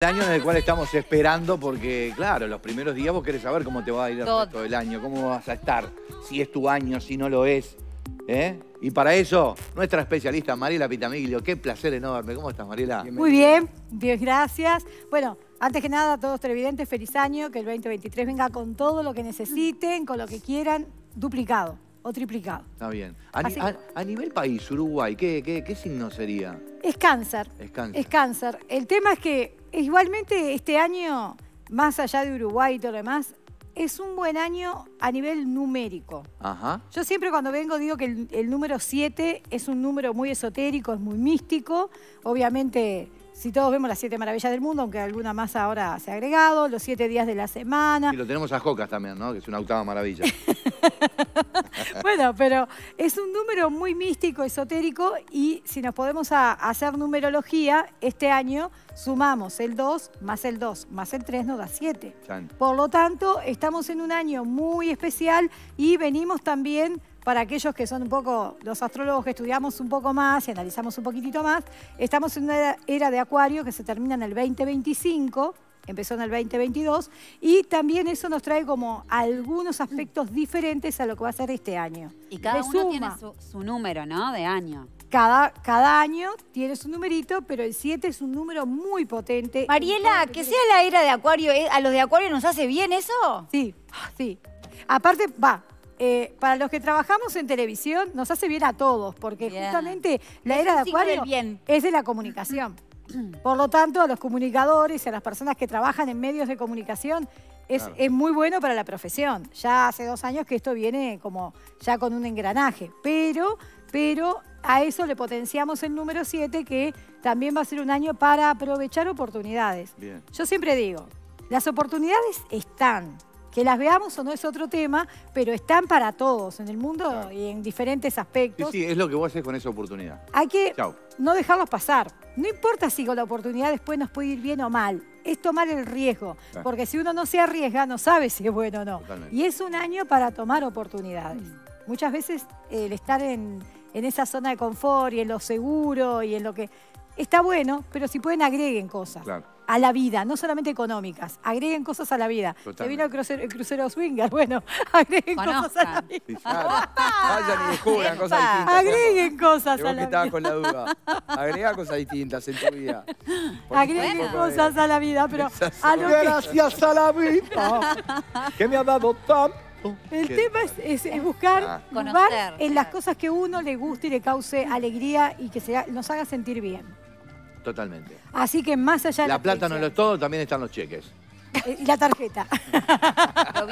El año en el cual estamos esperando porque, claro, los primeros días vos querés saber cómo te va a ir Todo. el año, cómo vas a estar, si es tu año, si no lo es. ¿eh? Y para eso, nuestra especialista Mariela Pitamiglio, qué placer enorme. ¿Cómo estás, Mariela? Muy bien, Dios gracias. Bueno, antes que nada, a todos televidentes, feliz año, que el 2023 venga con todo lo que necesiten, con lo que quieran, duplicado o triplicado. Está bien. A, nivel país, Uruguay, ¿qué, qué, qué signo sería? Es cáncer. Es cáncer. Es cáncer. El tema es que Igualmente, este año, más allá de Uruguay y todo lo demás, es un buen año a nivel numérico. Ajá. Yo siempre cuando vengo digo que el, el número 7 es un número muy esotérico, es muy místico. Obviamente si todos vemos las siete maravillas del mundo, aunque alguna más ahora se ha agregado, los siete días de la semana. Y lo tenemos a Jocas también, ¿no? Que es una octava maravilla. bueno, pero es un número muy místico, esotérico, y si nos podemos hacer numerología, este año sumamos el 2 más el 2 más el 3 nos da 7. Por lo tanto, estamos en un año muy especial y venimos también para aquellos que son un poco, los astrólogos que estudiamos un poco más y analizamos un poquitito más, estamos en una era de acuario que se termina en el 2025 empezó en el 2022, y también eso nos trae como algunos aspectos diferentes a lo que va a ser este año. Y cada uno tiene su, número, ¿no?, de año. Cada, cada año tiene su numerito, pero el 7 es un número muy potente. Mariela, que sea la era de Acuario, ¿eh? ¿a los de Acuario nos hace bien eso? Sí, sí. Aparte, va, eh, para los que trabajamos en televisión, nos hace bien a todos, porque justamente la era de Acuario es de la comunicación. Por lo tanto, a los comunicadores y a las personas que trabajan en medios de comunicación, es, muy bueno para la profesión. Ya hace dos años que esto viene como ya con un engranaje, pero, pero a eso le potenciamos el número 7, que también va a ser un año para aprovechar oportunidades. Yo siempre digo, las oportunidades están. Que las veamos o no es otro tema, pero están para todos en el mundo y en diferentes aspectos. Sí, sí, es lo que vos haces con esa oportunidad. Hay que no dejarlos pasar. No importa si con la oportunidad después nos puede ir bien o mal es tomar el riesgo, porque si uno no se arriesga no sabe si es bueno o no. Y es un año para tomar oportunidades. Muchas veces el estar en, esa zona de confort y en lo seguro y en lo que está bueno, pero si pueden agreguen cosas. a la vida, no solamente económicas. Agreguen cosas a la vida. Totalmente. vino el crucero, Swinger, bueno, agreguen cosas a la vida. Vayan y descubran cosas distintas. Agreguen cosas a la vida. con la duda. Agrega cosas distintas en tu vida. agreguen cosas a la vida, pero Gracias a la vida que me ha dado tanto. El tema es, buscar, ah. conocer, en las cosas que uno le guste y le cause alegría y que nos haga sentir bien. Totalmente. Así que más allá de la, plata no lo es todo, también están los cheques. Eh, y la tarjeta.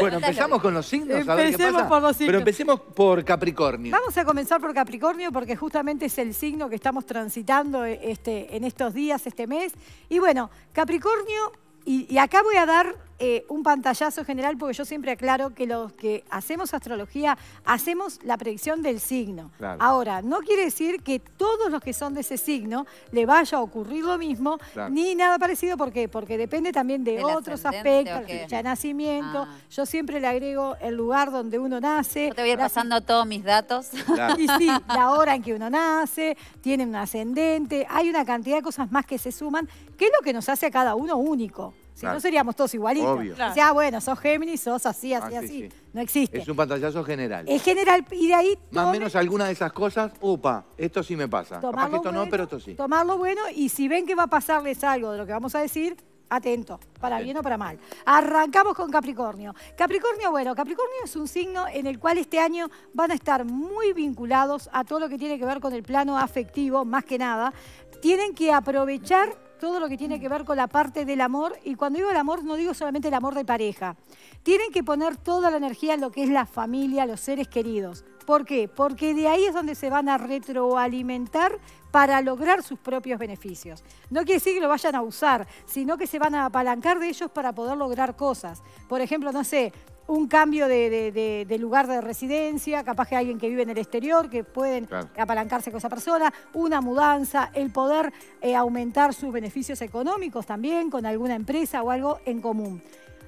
Bueno, empezamos con los signos. ver qué pasa. por los signos. Pero empecemos por Capricornio. Vamos a comenzar por Capricornio porque justamente es el signo que estamos transitando eh, este, en estos días, este mes. Y bueno, Capricornio, y acá voy a dar eh, un pantallazo general porque yo siempre aclaro que los que hacemos astrología hacemos la predicción del signo. Ahora, no quiere decir que todos los que son de ese signo le vaya a ocurrir lo mismo ni nada parecido. ¿Por qué? Porque depende también de, otros aspectos, ya nacimiento. Ah. Yo siempre le agrego el lugar donde uno nace. Yo te voy a ir pasando todos mis datos. Y sí, la hora en que uno nace, tiene un ascendente. Hay una cantidad de cosas más que se suman, que es lo que nos hace a cada uno único no seríamos todos igualitos. Obvio. sea, bueno, sos Géminis, sos así, así, ah, así. No existe. Es un pantallazo general. Es general y de ahí... Más o menos alguna de esas cosas, upa, esto sí me pasa. Capaz que esto no, pero esto sí. Tomarlo bueno y si ven que va a pasarles algo de lo que vamos a decir, atento, para bien o para mal. Arrancamos con Capricornio. Capricornio, bueno, Capricornio es un signo en el cual este año van a estar muy vinculados a todo lo que tiene que ver con el plano afectivo, más que nada. Tienen que aprovechar todo lo que tiene que ver con la parte del amor. Y cuando digo el amor, no digo solamente el amor de pareja. Tienen que poner toda la energía en lo que es la familia, los seres queridos. ¿Por qué? Porque de ahí es donde se van a retroalimentar para lograr sus propios beneficios. No quiere decir que lo vayan a usar, sino que se van a apalancar de ellos para poder lograr cosas. Por ejemplo, no sé, un cambio de, lugar de residencia, capaz que alguien que vive en el exterior, que pueden apalancarse con esa persona, una mudanza, el poder eh, aumentar sus beneficios económicos también con alguna empresa o algo en común.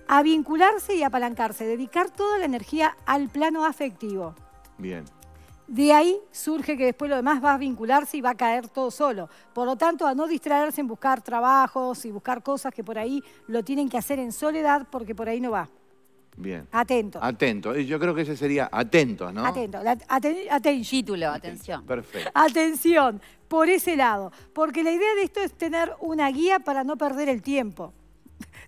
A vincularse y apalancarse, dedicar toda la energía al plano afectivo. Bien. De ahí surge que después lo demás va a vincularse y va a caer todo solo. Por lo tanto, a no distraerse en buscar trabajos y buscar cosas que por ahí lo tienen que hacer en soledad porque por ahí no va. Bien. Atento. Atento. yo creo que ese sería atento, ¿no? Atento. atención. Título, atención. Perfecto. Atención, por ese lado. Porque la idea de esto es tener una guía para no perder el tiempo.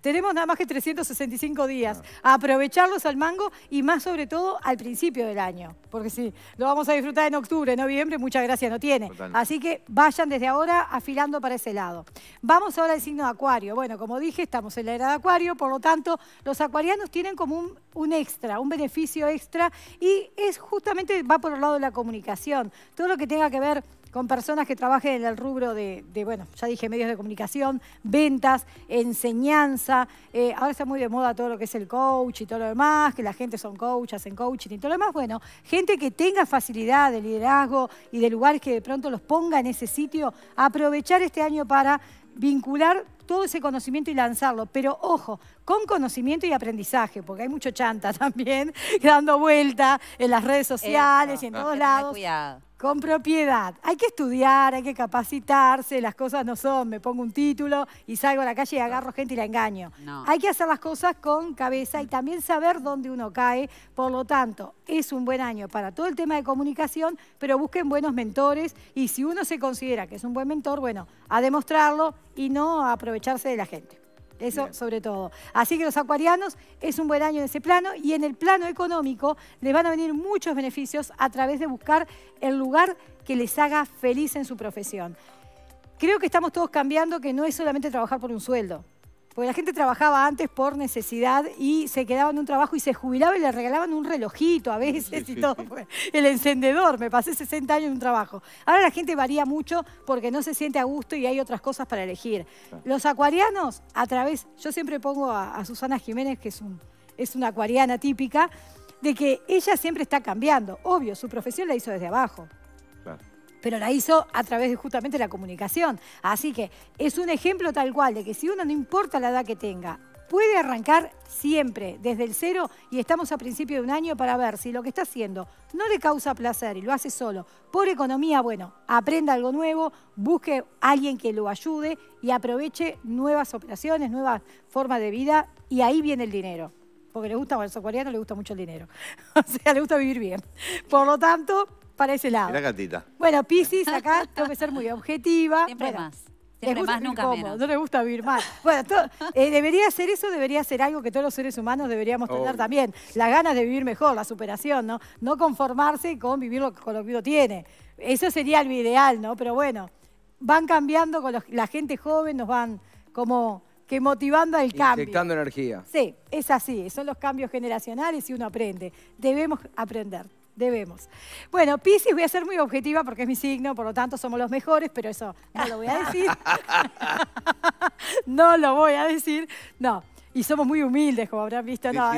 Tenemos nada más que 365 días. Ah. aprovecharlos al mango y más sobre todo al principio del año. Porque si lo vamos a disfrutar en octubre, noviembre, Muchas gracias, no tiene. Así que vayan desde ahora afilando para ese lado. Vamos ahora al signo de Acuario. Bueno, como dije, estamos en la era de Acuario, por lo tanto, los acuarianos tienen como un extra, un beneficio extra y es justamente, va por el lado de la comunicación. Todo lo que tenga que ver con personas que trabajen en el rubro de, bueno, ya dije, medios de comunicación, ventas, enseñanza. Eh, ahora está muy de moda todo lo que es el coach y todo lo demás, que la gente son coaches en coaching y todo lo demás. Bueno, gente que tenga facilidad de liderazgo y de lugares que de pronto los ponga en ese sitio, aprovechar este año para vincular todo ese conocimiento y lanzarlo. Pero ojo, con conocimiento y aprendizaje, porque hay mucho chanta también dando vuelta en las redes sociales y en ah, todos lados. Con propiedad. Hay que estudiar, hay que capacitarse, las cosas no son, me pongo un título y salgo a la calle y agarro gente y la engaño. Hay que hacer las cosas con cabeza y también saber dónde uno cae. Por lo tanto, es un buen año para todo el tema de comunicación, pero busquen buenos mentores y si uno se considera que es un buen mentor, bueno, a demostrarlo y no a aprovecharse de la gente. Eso sobre todo. Así que los acuarianos es un buen año en ese plano y en el plano económico les van a venir muchos beneficios a través de buscar el lugar que les haga feliz en su profesión. Creo que estamos todos cambiando que no es solamente trabajar por un sueldo. Porque la gente trabajaba antes por necesidad y se quedaba en un trabajo y se jubilaba y le regalaban un relojito a veces y todo. El encendedor, me pasé 60 años en un trabajo. Ahora la gente varía mucho porque no se siente a gusto y hay otras cosas para elegir. Los acuarianos, a través, yo siempre pongo a, a Susana Jiménez, que es, un, es una acuariana típica, de que ella siempre está cambiando. Obvio, su profesión la hizo desde abajo pero la hizo a través de justamente la comunicación. Así que es un ejemplo tal cual de que si uno no importa la edad que tenga, puede arrancar siempre desde el cero y estamos a principio de un año para ver si lo que está haciendo no le causa placer y lo hace solo por economía, bueno, aprenda algo nuevo, busque a alguien que lo ayude y aproveche nuevas operaciones, nuevas formas de vida y ahí viene el dinero. Porque le gusta, a los coreanos le gusta mucho el dinero. O sea, le gusta vivir bien. Por lo tanto, para ese lado. La gatita. Bueno, Piscis, acá tengo que ser muy objetiva. Siempre más. Siempre más, nunca No le gusta vivir mal. Bueno, eh, debería ser eso, debería ser algo que todos los seres humanos deberíamos tener también. Las ganas de vivir mejor, la superación, ¿no? No conformarse con vivir con lo que uno tiene. Eso sería lo ideal, ¿no? Pero bueno, van cambiando con la gente joven, nos van como que motivando al cambio. Inyectando energía. Sí, es así. Son los cambios generacionales y uno aprende. Debemos aprender debemos. Bueno, Pisces voy a ser muy objetiva porque es mi signo, por lo tanto somos los mejores, pero eso no lo voy a decir. no lo voy a decir. No. Y somos muy humildes, como habrán visto. No,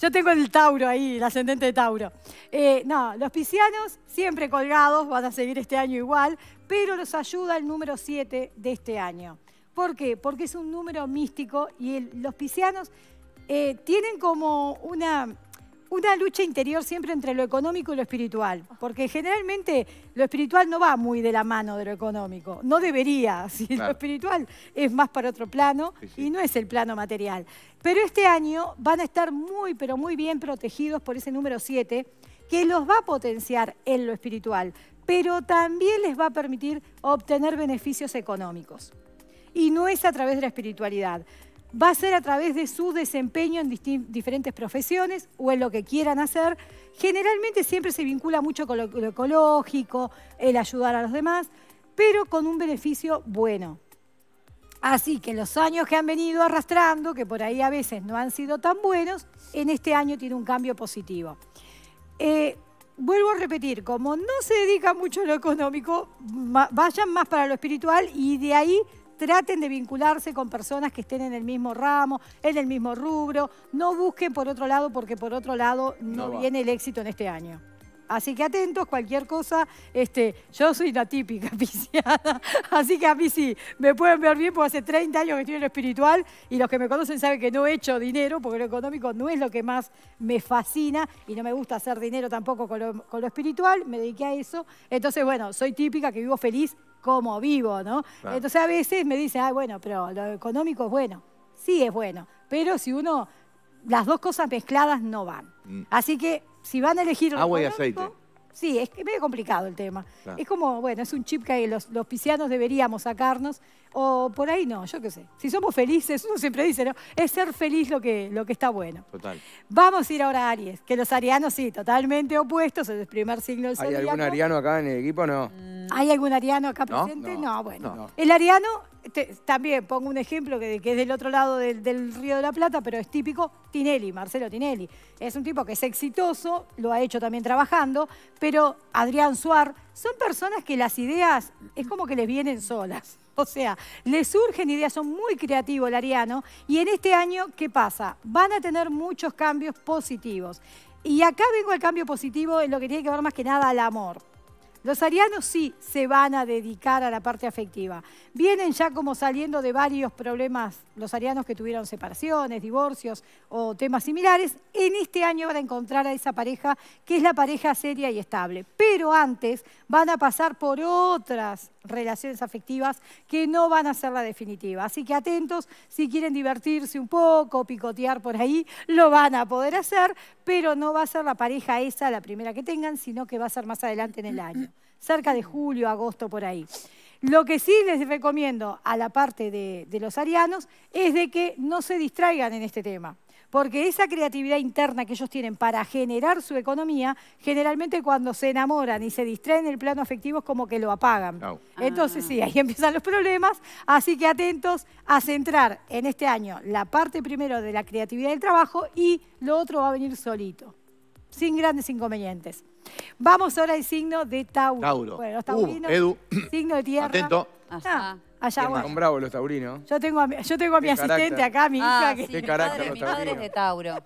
Yo tengo el Tauro ahí, el ascendente de Tauro. Eh, no, los piscianos siempre colgados, van a seguir este año igual, pero los ayuda el número 7 de este año. ¿Por qué? Porque es un número místico y los piscianos eh, tienen como una una lucha interior siempre entre lo económico y lo espiritual, porque generalmente lo espiritual no va muy de la mano de lo económico, no debería, si lo espiritual es más para otro plano y no es el plano material. Pero este año van a estar muy, pero muy bien protegidos por ese número 7, que los va a potenciar en lo espiritual, pero también les va a permitir obtener beneficios económicos. Y no es a través de la espiritualidad va a ser a través de su desempeño en diferentes profesiones o en lo que quieran hacer. Generalmente siempre se vincula mucho con lo, ecológico, el ayudar a los demás, pero con un beneficio bueno. Así que los años que han venido arrastrando, que por ahí a veces no han sido tan buenos, en este año tiene un cambio positivo. Eh, vuelvo a repetir, como no se dedica mucho a lo económico, vayan más para lo espiritual y de ahí traten de vincularse con personas que estén en el mismo ramo, en el mismo rubro, no busquen por otro lado porque por otro lado no, viene el éxito en este año. Así que atentos, cualquier cosa, este, yo soy una típica pisciada. así que a mí sí, me pueden ver bien porque hace 30 años que estoy en lo espiritual y los que me conocen saben que no he hecho dinero porque lo económico no es lo que más me fascina y no me gusta hacer dinero tampoco con lo espiritual, me dediqué a eso. Entonces, bueno, soy típica, que vivo feliz como vivo, ¿no? Entonces a veces me dicen, ah, bueno, pero lo económico es bueno. Sí es bueno, pero si uno, las dos cosas mezcladas no van. Mm. Así que si van a elegir... Agua y aceite. Sí, es medio complicado el tema. Es como, bueno, es un chip que los, los piscianos deberíamos sacarnos, o por ahí no, yo qué sé. Si somos felices, uno siempre dice, ¿no? Es ser feliz lo que, lo que está bueno. Total. Vamos a ir ahora a Aries, que los arianos sí, totalmente opuestos, es el primer signo del ¿Hay algún ariano acá en el equipo no? Mm. ¿Hay algún ariano acá presente? No, bueno. El ariano, también pongo un ejemplo que, es del otro lado del, del, Río de la Plata, pero es típico Tinelli, Marcelo Tinelli. Es un tipo que es exitoso, lo ha hecho también trabajando, pero Adrián Suar, son personas que las ideas es como que les vienen solas. O sea, les surgen ideas, son muy creativos el ariano. Y en este año, ¿qué pasa? Van a tener muchos cambios positivos. Y acá vengo el cambio positivo en lo que tiene que ver más que nada al amor. Los arianos sí se van a dedicar a la parte afectiva. Vienen ya como saliendo de varios problemas los arianos que tuvieron separaciones, divorcios o temas similares. En este año van a encontrar a esa pareja que es la pareja seria y estable. Pero antes van a pasar por otras relaciones afectivas que no van a ser la definitiva. Así que atentos, si quieren divertirse un poco, picotear por ahí, lo van a poder hacer, pero no va a ser la pareja esa la primera que tengan, sino que va a ser más adelante en el año, cerca de julio, agosto, por ahí. Lo que sí les recomiendo a la parte de, los arianos es de que no se distraigan en este tema. Porque esa creatividad interna que ellos tienen para generar su economía, generalmente cuando se enamoran y se distraen en el plano afectivo es como que lo apagan. Entonces, sí, ah. ahí empiezan los problemas. Así que atentos a centrar en este año la parte primero de la creatividad del trabajo y lo otro va a venir solito, sin grandes inconvenientes. Vamos ahora al signo de Tauro. Bueno, los taurinos, uh, Edu. signo de tierra. Atento. Ah allá Son bravos los taurinos. Yo tengo a mi, yo tengo mi asistente acá, mi ah, hija. que... mi, madre mi es de Tauro.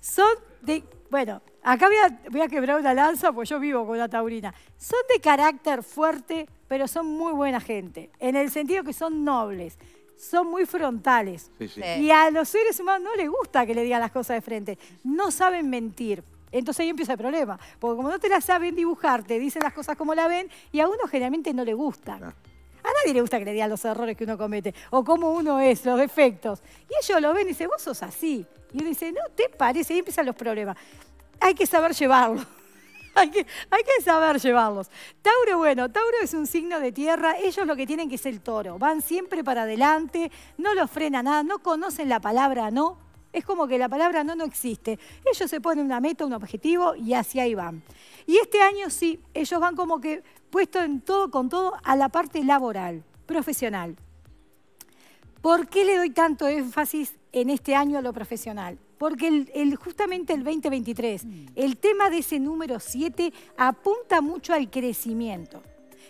Son de... Bueno, acá voy a, quebrar una lanza porque yo vivo con la taurina. Son de carácter fuerte, pero son muy buena gente. En el sentido que son nobles son muy frontales. Y a los seres humanos no les gusta que le digan las cosas de frente. No saben mentir. Entonces ahí empieza el problema. Porque como no te las saben dibujar, te dicen las cosas como la ven y a uno generalmente no le gusta. A nadie le gusta que le digan los errores que uno comete o cómo uno es, los defectos. Y ellos lo ven y dicen, vos sos así. Y uno dice, no te parece, y empiezan los problemas. Hay que saber llevarlos. hay, que, hay que saber llevarlos. Tauro, bueno, Tauro es un signo de tierra. Ellos lo que tienen que es el toro. Van siempre para adelante, no los frena nada, no conocen la palabra no es como que la palabra no no existe. Ellos se ponen una meta, un objetivo y hacia ahí van. Y este año sí, ellos van como que puesto en todo, con todo, a la parte laboral, profesional. ¿Por qué le doy tanto énfasis en este año a lo profesional? Porque justamente el 2023, mm. el tema de ese número 7 apunta mucho al crecimiento.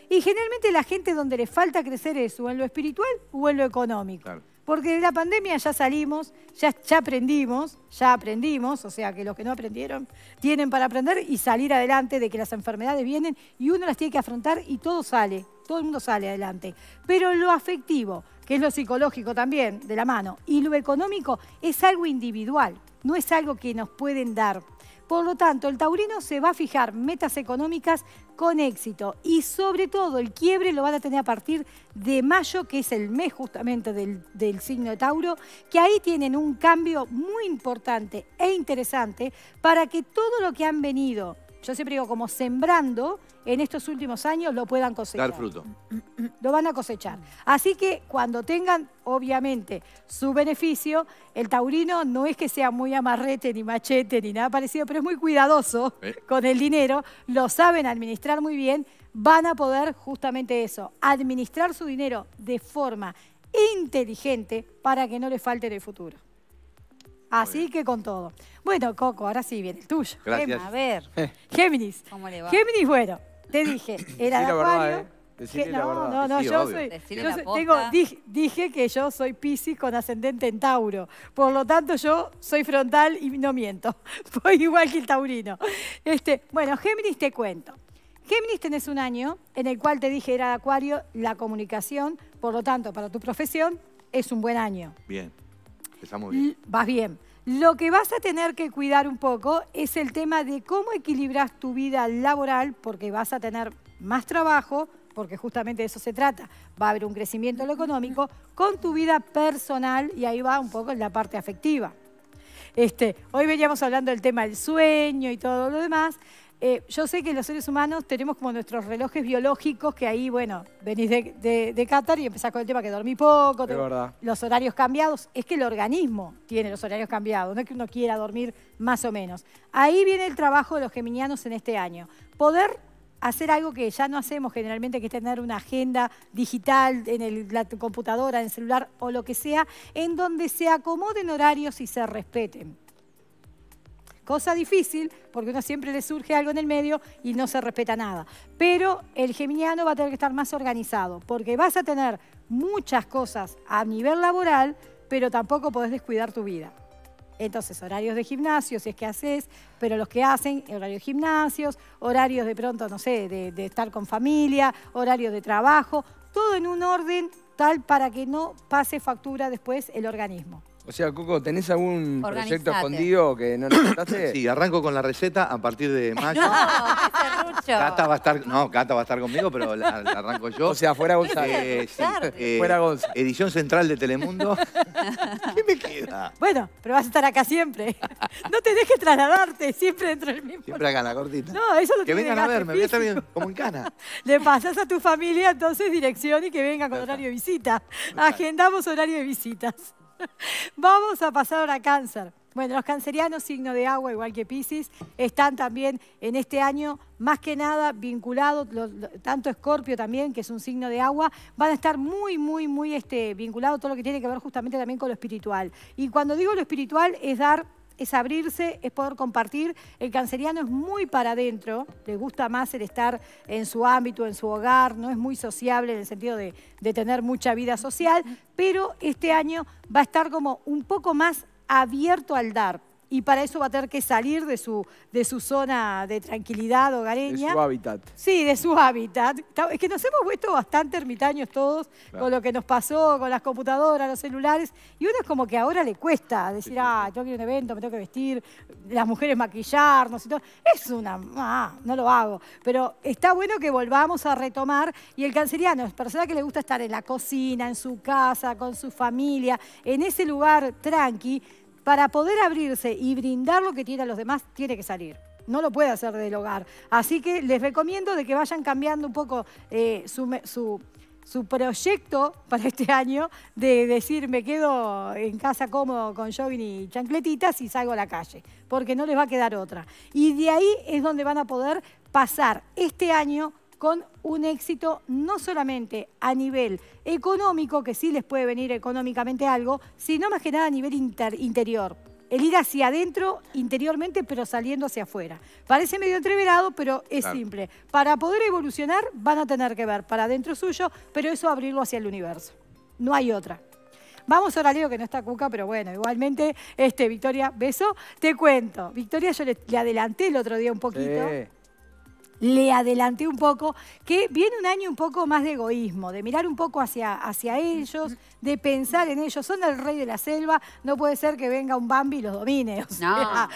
Y generalmente la gente donde le falta crecer es o en lo espiritual o en lo económico porque de la pandemia ya salimos, ya, aprendimos, ya aprendimos, o sea que los que no aprendieron tienen para aprender y salir adelante de que las enfermedades vienen y uno las tiene que afrontar y todo sale, todo el mundo sale adelante. Pero lo afectivo, que es lo psicológico también, de la mano, y lo económico es algo individual, no es algo que nos pueden dar. Por lo tanto, el taurino se va a fijar metas económicas con éxito y sobre todo el quiebre lo van a tener a partir de mayo, que es el mes justamente del, signo de Tauro, que ahí tienen un cambio muy importante e interesante para que todo lo que han venido yo siempre digo, como sembrando, en estos últimos años lo puedan cosechar. Dar fruto. Lo van a cosechar. Así que cuando tengan, obviamente, su beneficio, el taurino no es que sea muy amarrete, ni machete, ni nada parecido, pero es muy cuidadoso eh. con el dinero, lo saben administrar muy bien, van a poder justamente eso, administrar su dinero de forma inteligente para que no les falte en el futuro. Así que con todo. Bueno, Coco, ahora sí viene el tuyo. Gracias. a ver. Géminis. ¿Cómo le va? Géminis, bueno, te dije, era de acuario. Eh. no, no, no, yo soy. dije, que yo soy Piscis con ascendente en Tauro. Por lo tanto, yo soy frontal y no miento. Soy igual que el taurino. Este, bueno, Géminis te cuento. Géminis tenés un año en el cual te dije era de acuario la comunicación, por lo tanto, para tu profesión es un buen año. Bien muy bien. Vas bien. Lo que vas a tener que cuidar un poco es el tema de cómo equilibras tu vida laboral, porque vas a tener más trabajo, porque justamente de eso se trata. Va a haber un crecimiento lo económico, con tu vida personal, y ahí va un poco en la parte afectiva. Este, hoy veníamos hablando del tema del sueño y todo lo demás, eh, yo sé que los seres humanos tenemos como nuestros relojes biológicos, que ahí, bueno, venís de, de, Qatar y empezás con el tema que dormí poco, los horarios cambiados. Es que el organismo tiene los horarios cambiados, no es que uno quiera dormir más o menos. Ahí viene el trabajo de los geminianos en este año. Poder hacer algo que ya no hacemos generalmente, que es tener una agenda digital en la computadora, en el celular o lo que sea, en donde se acomoden horarios y se respeten. Cosa difícil, porque uno siempre le surge algo en el medio y no se respeta nada. Pero el geminiano va a tener que estar más organizado, porque vas a tener muchas cosas a nivel laboral, pero tampoco podés descuidar tu vida. Entonces, horarios de gimnasio, si es que haces, pero los que hacen, horarios de gimnasios, horarios de pronto, no sé, de estar con familia, horarios de trabajo, todo en un orden tal para que no pase factura después el organismo. O sea, Coco, ¿tenés algún proyecto escondido que no nos contaste? Sí, arranco con la receta a partir de mayo. No, Cata va a estar, no, Cata va a estar conmigo, pero la, arranco yo. O sea, fuera eh, González. Eh, fuera González. Edición central de Telemundo. ¿Qué me queda? Bueno, pero vas a estar acá siempre. No te dejes trasladarte, siempre dentro del mismo. Siempre acá en la cortita. No, eso lo Que vengan a verme, voy a estar como en cana. Le pasas a tu familia entonces dirección y que vengan con horario de visita. Agendamos horario de visitas. Vamos a pasar ahora a cáncer. Bueno, los cancerianos, signo de agua, igual que Pisces, están también en este año más que nada vinculados, tanto Escorpio también, que es un signo de agua, van a estar muy, muy, muy este, vinculados todo lo que tiene que ver justamente también con lo espiritual. Y cuando digo lo espiritual es dar es abrirse, es poder compartir. El canceriano es muy para adentro, le gusta más el estar en su ámbito, en su hogar, no es muy sociable en el sentido de, de tener mucha vida social, pero este año va a estar como un poco más abierto al dar, y para eso va a tener que salir de su, de su zona de tranquilidad hogareña. De su hábitat. Sí, de su hábitat. Es que nos hemos vuelto bastante ermitaños todos con lo que nos pasó, con las computadoras, los celulares. Y uno es como que ahora le cuesta decir, ah, tengo que ir a un evento, me tengo que vestir, las mujeres maquillarnos y todo. Es una, ah, no lo hago. Pero está bueno que volvamos a retomar. Y el canceriano es persona que le gusta estar en la cocina, en su casa, con su familia, en ese lugar tranqui para poder abrirse y brindar lo que tiene a los demás, tiene que salir. No lo puede hacer del hogar. Así que les recomiendo de que vayan cambiando un poco eh, su, su proyecto para este año de decir me quedo en casa cómodo con jogging y chancletitas y salgo a la calle, porque no les va a quedar otra. Y de ahí es donde van a poder pasar este año con un éxito no solamente a nivel económico, que sí les puede venir económicamente algo, sino más que nada a nivel interior. El ir hacia adentro interiormente, pero saliendo hacia afuera. Parece medio entreverado, pero es simple. Para poder evolucionar van a tener que ver para adentro suyo, pero eso abrirlo hacia el universo. No hay otra. Vamos ahora Leo, que no está Cuca, pero bueno, igualmente, este, Victoria, beso. Te cuento, Victoria, yo le, adelanté el otro día un poquito le adelanté un poco, que viene un año un poco más de egoísmo, de mirar un poco hacia, hacia ellos, de pensar en ellos. Son el rey de la selva, no puede ser que venga un Bambi y los domine. no.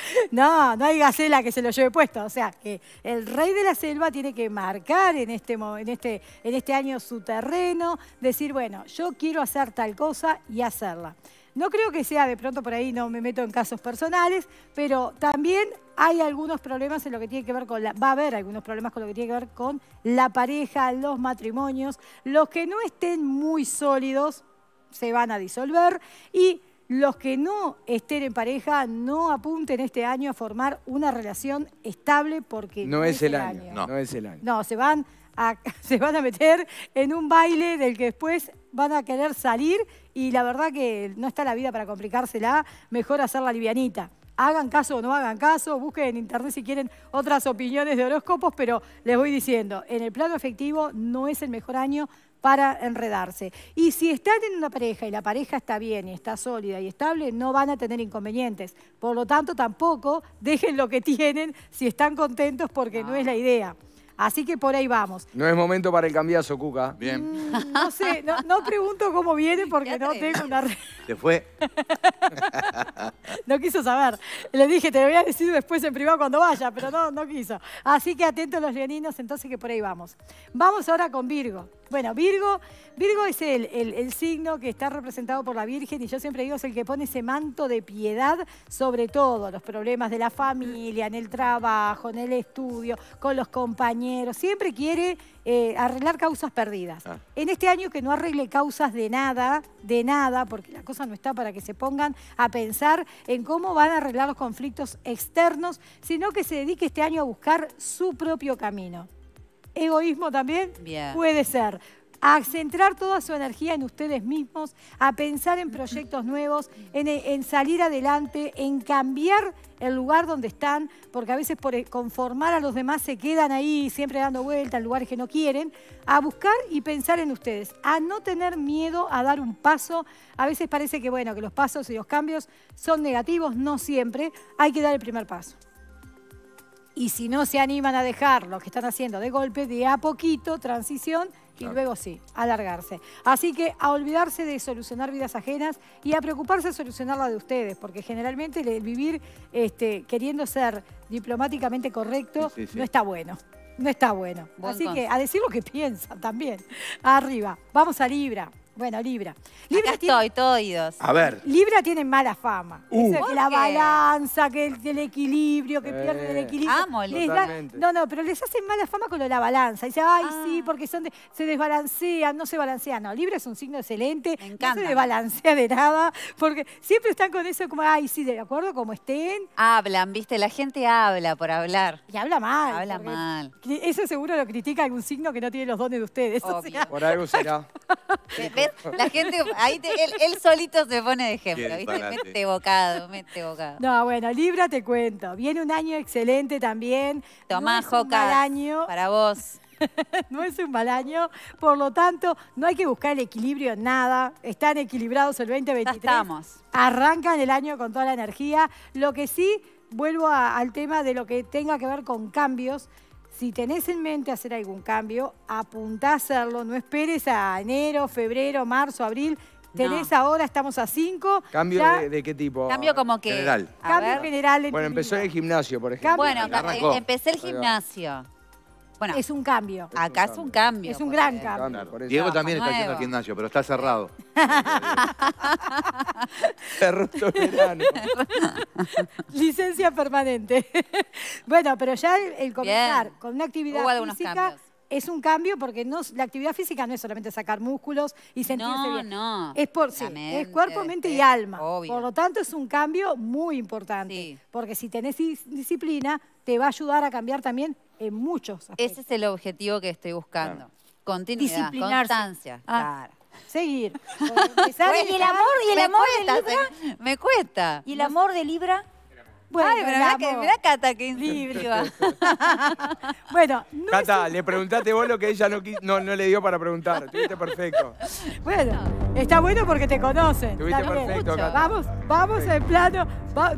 no, hay gacela que se lo lleve puesto. O sea, que el rey de la selva tiene que marcar en este, en este, en este año su terreno, decir, bueno, yo quiero hacer tal cosa y hacerla. No creo que sea, de pronto por ahí no me meto en casos personales, pero también hay algunos problemas en lo que tiene que ver con la... Va a haber algunos problemas con lo que tiene que ver con la pareja, los matrimonios. Los que no estén muy sólidos se van a disolver y los que no estén en pareja no apunten este año a formar una relación estable porque no, es, el año. No. no. es el año. No, se van, se van a meter en un baile del que después van a querer salir y la verdad que no está la vida para complicársela, mejor hacerla livianita. Hagan caso o no hagan caso, busquen en internet si quieren otras opiniones de horóscopos, pero les voy diciendo, en el plano efectivo no es el mejor año para enredarse. Y si están en una pareja y la pareja está bien y está sólida y estable, no van a tener inconvenientes. Por lo tanto, tampoco dejen lo que tienen si están contentos porque no, no es la idea. Así que por ahí vamos. No es momento para el cambiazo, Cuca. Bien. Mm, no sé, no, pregunto cómo viene porque no tengo una... ¿Te fue? no quiso saber. Le dije, te lo voy a decir después en privado cuando vaya, pero no, no quiso. Así que atentos los leoninos, entonces que por ahí vamos. Vamos ahora con Virgo. Bueno, Virgo, Virgo es el, el, signo que está representado por la Virgen y yo siempre digo es el que pone ese manto de piedad sobre todo, los problemas de la familia, en el trabajo, en el estudio, con los compañeros. Siempre quiere eh, arreglar causas perdidas. Ah. En este año que no arregle causas de nada, de nada, porque la cosa no está para que se pongan a pensar en cómo van a arreglar los conflictos externos, sino que se dedique este año a buscar su propio camino egoísmo también? Puede ser a centrar toda su energía en ustedes mismos, a pensar en proyectos nuevos, en, en, salir adelante, en cambiar el lugar donde están, porque a veces por eh, conformar a los demás se quedan ahí siempre dando vuelta en lugares que no quieren, a buscar y pensar en ustedes, a no tener miedo a dar un paso. A veces parece que bueno, que los pasos y los cambios son negativos, no siempre, hay que dar el primer paso. Y si no se animan a dejar lo que están haciendo de golpe, de a poquito, transición, y luego sí, alargarse. Así que a olvidarse de solucionar vidas ajenas y a preocuparse de solucionar la de ustedes, porque generalmente el vivir este, queriendo ser diplomáticamente correcto no está bueno. No está bueno. Así que a decir lo que piensan también. Arriba, vamos a Libra. Bueno, Libra. Libra estoy, todo oídos. A ver. Libra tiene mala fama. Uh. la balanza, que el, equilibrio, que pierde pierden el eh. equilibrio. Amo, Libra. No, no, pero les hacen mala fama con lo de la balanza. Dice, ay, ah. sí, porque se desbalancean, no se balancean. No, Libra es un signo excelente. Me encanta. No se desbalancea de nada, porque siempre están con eso como, ay, sí, de acuerdo, como estén. Hablan, viste, la gente habla por hablar. Y habla mal. Habla mal. Eso seguro lo critica algún signo que no tiene los dones de ustedes. Obvio. por algo será. La gente, ahí él, solito se pone de ejemplo, ¿viste? Mete bocado, mete bocado. No, bueno, Libra te cuento. Viene un año excelente también. Tomás, para vos. no es un mal año, por lo tanto, no hay que buscar el equilibrio en nada. Están equilibrados el 2023. estamos. Arrancan el año con toda la energía. Lo que sí, vuelvo al tema de lo que tenga que ver con cambios si tenés en mente hacer algún cambio, apuntá a hacerlo, no esperes a enero, febrero, marzo, abril. Tenés ahora, estamos a cinco. ¿Cambio de, qué tipo? Cambio como que... General. cambio general. bueno, empezó el gimnasio, por ejemplo. Bueno, eh, empecé el gimnasio es un cambio. Acá es un cambio. Es un gran cambio. Diego también está haciendo gimnasio, pero está cerrado. Licencia permanente. bueno, pero ya el, comenzar con una actividad física... es un cambio porque no, la actividad física no es solamente sacar músculos y sentirse bien. No, Es por es cuerpo, mente y alma. Por lo tanto, es un cambio muy importante. Porque si tenés disciplina, te va a ayudar a cambiar también en muchos aspectos. Ese es el objetivo que estoy buscando. Continuidad, constancia. Ah, claro. Seguir. y el amor, y el amor de Libra. me cuesta. ¿Y el amor de Libra? Bueno, Ay, pero mirá, que, Cata, qué bueno, no Cata, le preguntaste vos lo que ella no, no, no le dio para preguntar. Estuviste perfecto. Bueno, está bueno porque te conocen. Estuviste perfecto, Vamos, vamos en plano.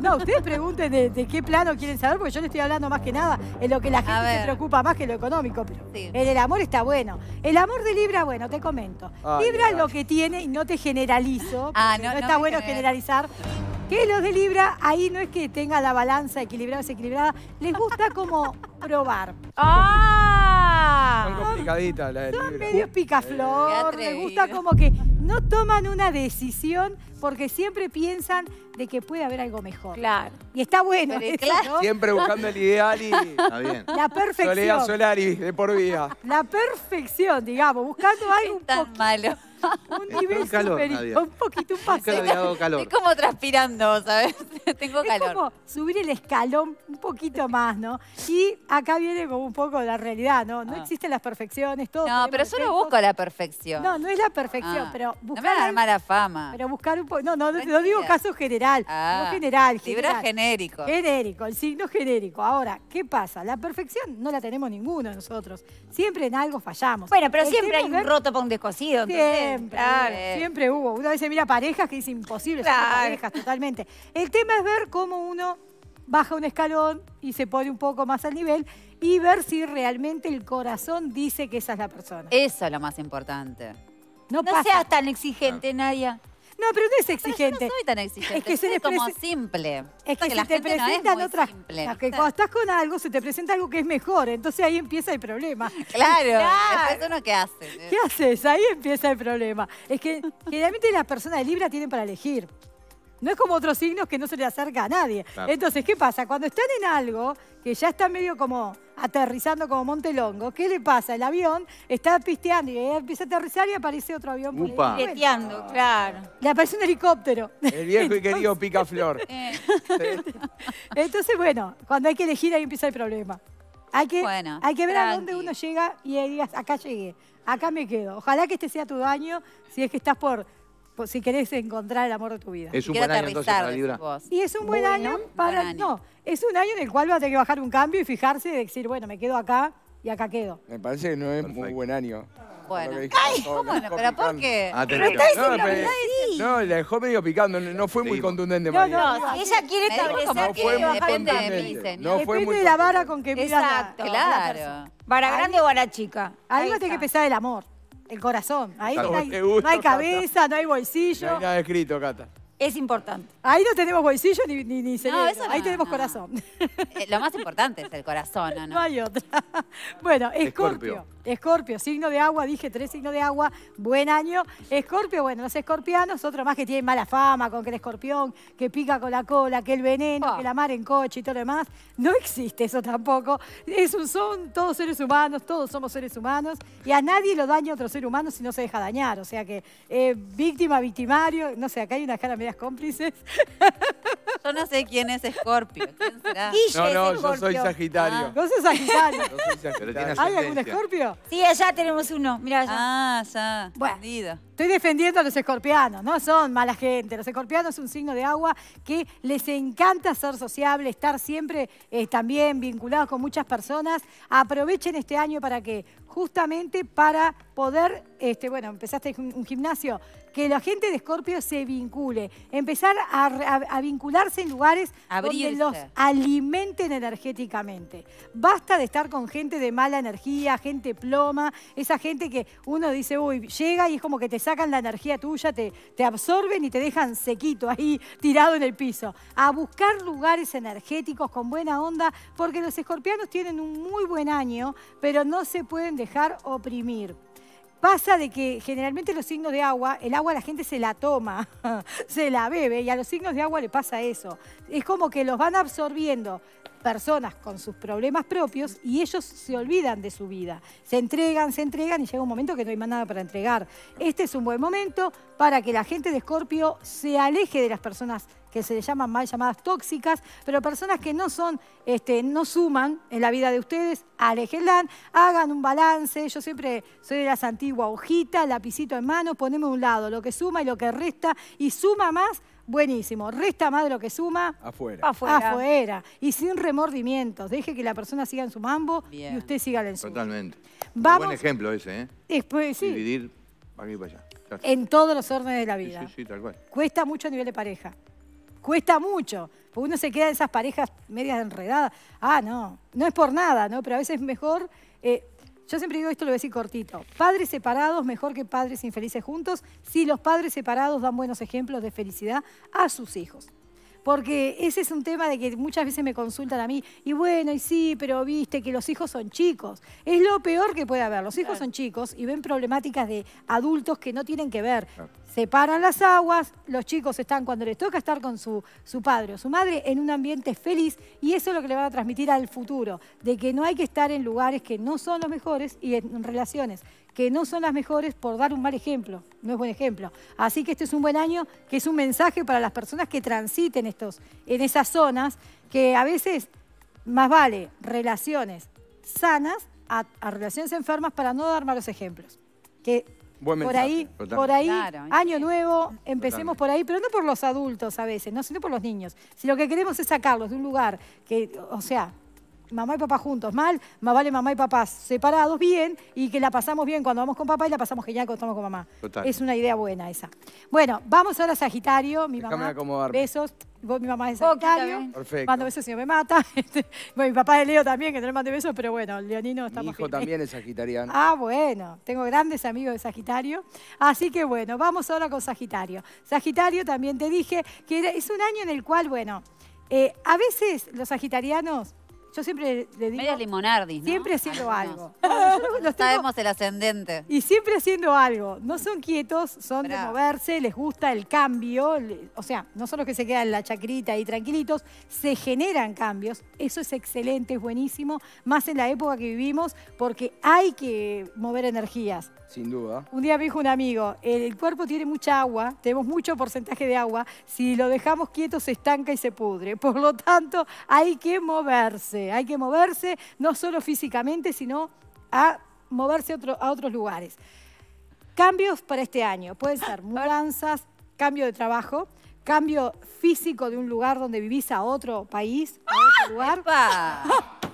no, ustedes pregunten de, qué plano quieren saber, porque yo le estoy hablando más que nada en lo que la gente se preocupa más que lo económico. Pero en el amor está bueno. El amor de Libra, bueno, te comento. Libra es lo que tiene y no te generalizo. Ah, no, no está bueno generalizar que los de Libra, ahí no es que tenga la balanza equilibrada o desequilibrada, les gusta como probar. ¡Ah! Son Son medio picaflor, les gusta como que no toman una decisión porque siempre piensan de que puede haber algo mejor. Claro. Y está bueno. claro. Siempre buscando el ideal y está bien. la perfección. Soledad Solari, de por vida. La perfección, digamos, buscando algo un malo. un nivel un poquito, un paseo. Estoy como transpirando, ¿sabes? Tengo calor. Es como subir el escalón un poquito más, ¿no? Y acá viene como un poco la realidad, ¿no? No ah. existen las perfecciones, todo. No, pero solo busco la perfección. No, no es la perfección, ah. pero buscar... No fama. Pero buscar un poco... No, no, no, digo caso general, no ah. general, general. Libra genérico. Genérico, el signo genérico. Ahora, ¿qué pasa? La perfección no la tenemos ninguno de nosotros. Siempre en algo fallamos. Bueno, pero siempre hay un roto para un descosido. Entonces... Siempre, siempre hubo. Uno se mira, parejas que es imposible, parejas totalmente. El tema es ver cómo uno baja un escalón y se pone un poco más al nivel y ver si realmente el corazón dice que esa es la persona. Eso es lo más importante. No, no seas tan exigente, Nadia. No, pero no es exigente. no soy tan exigente. Es que se como simple. Es que, te presentan no otras... Simple, que cuando estás con algo, se te presenta algo que es mejor. Entonces ahí empieza el problema. Claro. uno qué hace. ¿Qué haces? Ahí empieza el problema. Es que generalmente las personas de Libra tienen para elegir. No es como otros signos que no se le acerca a nadie. Entonces, ¿qué pasa? Cuando están en algo que ya está medio como aterrizando como Montelongo. ¿Qué le pasa? El avión está pisteando y empieza a aterrizar y aparece otro avión. Upa. Pisteando, claro. Le aparece un helicóptero. El viejo y querido picaflor. Entonces, bueno, cuando hay que elegir ahí empieza el problema. Hay que, hay que ver a dónde uno llega y digas, acá llegué, acá me quedo. Ojalá que este sea tu daño, si es que estás por pues, si querés encontrar el amor de tu vida. Es un buen año entonces para Libra. Y es un buen año para... No, es un año en el cual vas a tener que bajar un cambio y fijarse y decir, bueno, me quedo acá y acá quedo. Me parece que no es muy buen año. Bueno, Ay, no? pero ¿por qué? Ah, que No, no, no, la dejó medio picando, no, fue muy contundente. No, no, no ella quiere establecer no que depende de mí, No fue de la vara con que mira Exacto, claro. Vara grande o vara chica. Algo tiene que pesar el amor el corazón. Ahí no hay, cabeza, no hay bolsillo. No hay nada escrito, Cata. Es importante. Ahí no tenemos bolsillo ni, ni, Ahí tenemos corazón. Eh, lo más importante es el corazón, ¿no? No hay otra. Bueno, Escorpio. Escorpio, signo de agua, dije tres signos de agua, buen año. Escorpio, bueno, los escorpianos, otro más que tienen mala fama, con que el escorpión, que pica con la cola, que el veneno, ah. que la mar en coche y todo lo demás. No existe eso tampoco. Es un, son todos seres humanos, todos somos seres humanos y a nadie lo daña otro ser humano si no se deja dañar. O sea que eh, víctima, victimario, no sé, acá hay unas caras medias cómplices. Yo no sé quién es Escorpio. no, no, ah, yo soy Sagitario. No soy Sagitario. ¿Hay algún Escorpio? Sí, allá tenemos uno. Mira allá. Ah, ya. Bueno, estoy defendiendo a los escorpianos, ¿no? Son mala gente. Los escorpianos es un signo de agua que les encanta ser sociable, estar siempre eh, también vinculados con muchas personas. Aprovechen este año para que justamente para poder, este, bueno, empezaste un gimnasio, que la gente de Escorpio se vincule, empezar a, vincularse en lugares donde los alimenten energéticamente. Basta de estar con gente de mala energía, gente ploma, esa gente que uno dice, uy, llega y es como que te sacan la energía tuya, te, te absorben y te dejan sequito ahí, tirado en el piso. A buscar lugares energéticos con buena onda, porque los escorpianos tienen un muy buen año, pero no se pueden dejar oprimir pasa de que generalmente los signos de agua, el agua la gente se la toma, se la bebe y a los signos de agua le pasa eso. Es como que los van absorbiendo personas con sus problemas propios y ellos se olvidan de su vida. Se entregan, se entregan y llega un momento que no hay más nada para entregar. Este es un buen momento para que la gente de Escorpio se aleje de las personas que se llaman mal llamadas tóxicas, pero personas que no son, este, no suman en la vida de ustedes, alejenla, hagan un balance. Yo siempre soy de las antiguas, hojita, lapicito en mano, ponemos un lado lo que suma y lo que resta, y suma más Buenísimo. Resta más de lo que suma. Afuera. Afuera. Afuera. Y sin remordimientos. Deje que la persona siga en su mambo y usted siga en su. Totalmente. Un buen ejemplo ese, ¿eh? Después, Dividir para aquí y para allá. En todos los órdenes de la vida. sí, sí, tal cual. Cuesta mucho a nivel de pareja cuesta mucho. Porque uno se queda en esas parejas medias enredadas. Ah, no, no es por nada, ¿no? Pero a veces es mejor... Eh, yo siempre digo esto, lo voy a decir cortito. Padres separados mejor que padres infelices juntos si los padres separados dan buenos ejemplos de felicidad a sus hijos. Porque ese es un tema de que muchas veces me consultan a mí, y bueno, y sí, pero viste que los hijos son chicos. Es lo peor que puede haber. Los hijos son chicos y ven problemáticas de adultos que no tienen que ver separan las aguas, los chicos están cuando les toca estar con su, padre o su madre en un ambiente feliz y eso es lo que le van a transmitir al futuro, de que no hay que estar en lugares que no son los mejores y en relaciones que no son las mejores por dar un mal ejemplo, no es buen ejemplo. Así que este es un buen año, que es un mensaje para las personas que transiten estos, en esas zonas, que a veces más vale relaciones sanas a, relaciones enfermas para no dar malos ejemplos. Que por ahí, por ahí, año nuevo, empecemos por ahí, pero no por los adultos a veces, no, sino por los niños. Si lo que queremos es sacarlos de un lugar que, o sea, mamá y papá juntos mal, más vale mamá y papá separados bien y que la pasamos bien cuando vamos con papá y la pasamos genial cuando estamos con mamá. Es una idea buena esa. Bueno, vamos ahora a Sagitario, mi Déjame mamá. Acomodarme. Besos. Vos, mi mamá es Sagitario. Perfecto. Mando besos si no me mata. Este, bueno, mi papá es Leo también, que no le mande besos, pero bueno, Leonino está Mi hijo también es sagitariano. Ah, bueno. Tengo grandes amigos de Sagitario. Así que bueno, vamos ahora con Sagitario. Sagitario también te dije que es un año en el cual, bueno, eh, a veces los sagitarianos yo siempre le digo... Media limonardis, ¿no? Siempre haciendo ah, algo. No. Sabemos el ascendente. Y siempre haciendo algo. No son quietos, son de moverse, les gusta el cambio. O sea, no son los que se quedan en la chacrita y tranquilitos. Se generan cambios. Eso es excelente, es buenísimo. Más en la época que vivimos, porque hay que mover energías. Sin duda. Un día me dijo un amigo, el cuerpo tiene mucha agua, tenemos mucho porcentaje de agua. Si lo dejamos quieto se estanca y se pudre. Por lo tanto, hay que moverse hay que moverse no solo físicamente, sino a moverse a otros lugares. Cambios para este año, pueden ser mudanzas, cambio de trabajo, cambio físico de un lugar donde vivís a otro país, a otro ah, lugar.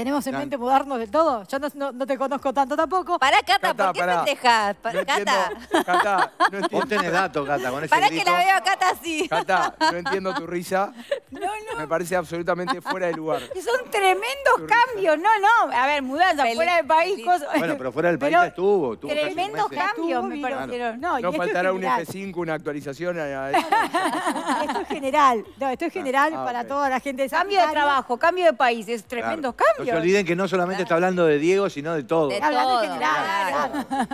¿Tenemos en mente mudarnos del todo? Yo no, no, te conozco tanto tampoco. Pará, Cata, ¿por qué pará. pendejas? para Cata. Cata, no Vos tenés datos, Cata, con que la veo Cata así. Cata, no entiendo tu risa. No, Me parece absolutamente fuera de lugar. Son tremendos cambios. No, no. A ver, mudanza fuera del país. Bueno, pero fuera del país estuvo. Tremendos cambios me parecieron. No, faltará un F5, una actualización. a- Esto es general. No, esto es ah, general ah, para toda la gente Cambio de trabajo, cambio de país, es tremendos cambios se olviden que no solamente está hablando de Diego, sino de todo. De todo.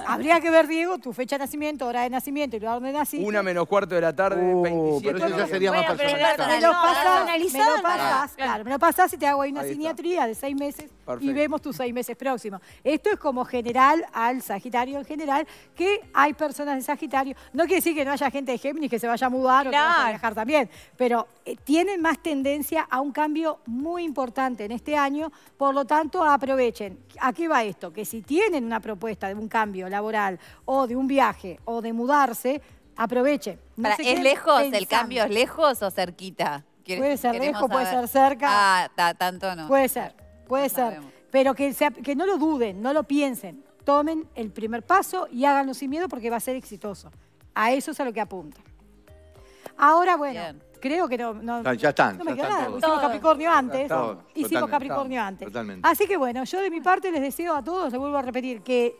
Habría que ver, Diego, tu fecha de nacimiento, hora de nacimiento y lugar donde naciste. Una menos cuarto de la tarde, uh, Pero eso ya sería más personalizado. Me lo pasas, me me lo pasas y te hago ahí una siniatría de seis meses y vemos tus seis meses próximos. Esto es como general al Sagitario en general, que hay personas de Sagitario. No quiere decir que no haya gente de Géminis que se vaya a mudar o que vaya a viajar también, pero eh, tienen más tendencia a un cambio muy importante en este año por lo tanto, aprovechen. ¿A qué va esto? Que si tienen una propuesta de un cambio laboral o de un viaje o de mudarse, aprovechen. ¿Es lejos? ¿El cambio es lejos o cerquita? Puede ser lejos, puede ser cerca. Ah, tanto no. Puede ser, puede ser. Pero que, que no lo duden, no lo piensen. Tomen el primer paso y háganlo sin miedo porque va a ser exitoso. A eso es a lo que apunta. Ahora, bueno, Creo que no. Ah, ya están. No me Hicimos Capricornio antes. hicimos Capricornio antes. Totalmente. Así que bueno, yo de mi parte les deseo a todos, se vuelvo a repetir, que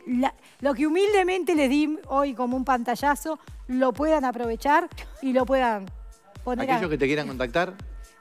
lo que humildemente les di hoy como un pantallazo, lo puedan aprovechar y lo puedan poner. Aquellos que te quieran contactar.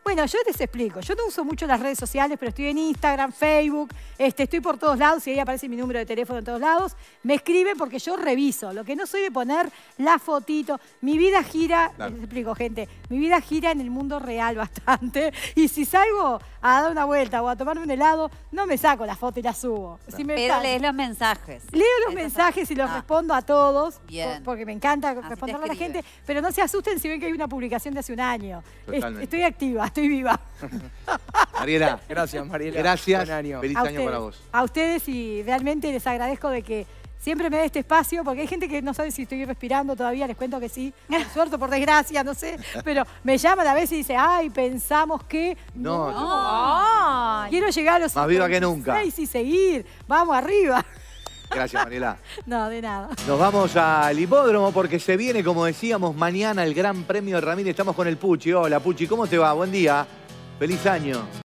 Bueno, yo les explico. Yo no uso mucho las redes sociales, pero estoy en Instagram, Facebook, este, estoy por todos lados y ahí aparece mi número de teléfono en todos lados. Me escriben porque yo reviso. Lo que no soy de poner la fotito. Mi vida gira, les explico, gente, mi vida gira en el mundo real bastante. Y si salgo a dar una vuelta o a tomarme un helado, no me saco la foto y la subo. pero lees los mensajes. Leo los mensajes y los ah. respondo a todos. Bien. Porque me encanta responder a la gente. Pero no se asusten si ven que hay una publicación de hace un año. Totalmente. Estoy activa estoy viva. Mariela. Gracias, Mariela. Gracias. Feliz año para vos. A ustedes y realmente les agradezco de que siempre me dé este espacio, porque hay gente que no sabe si estoy respirando todavía, les cuento que sí, por suerte, por desgracia, no sé, pero me llaman a veces y dicen, ay, pensamos que... No, no. Quiero llegar a los... Más viva que nunca. sí, seguir, vamos arriba. Gracias, Mariela. No, de nada. Nos vamos al hipódromo porque se viene, como decíamos, mañana el Gran Premio de Ramírez. Estamos con el Puchi. Hola, Puchi, ¿cómo te va? Buen día. Feliz año.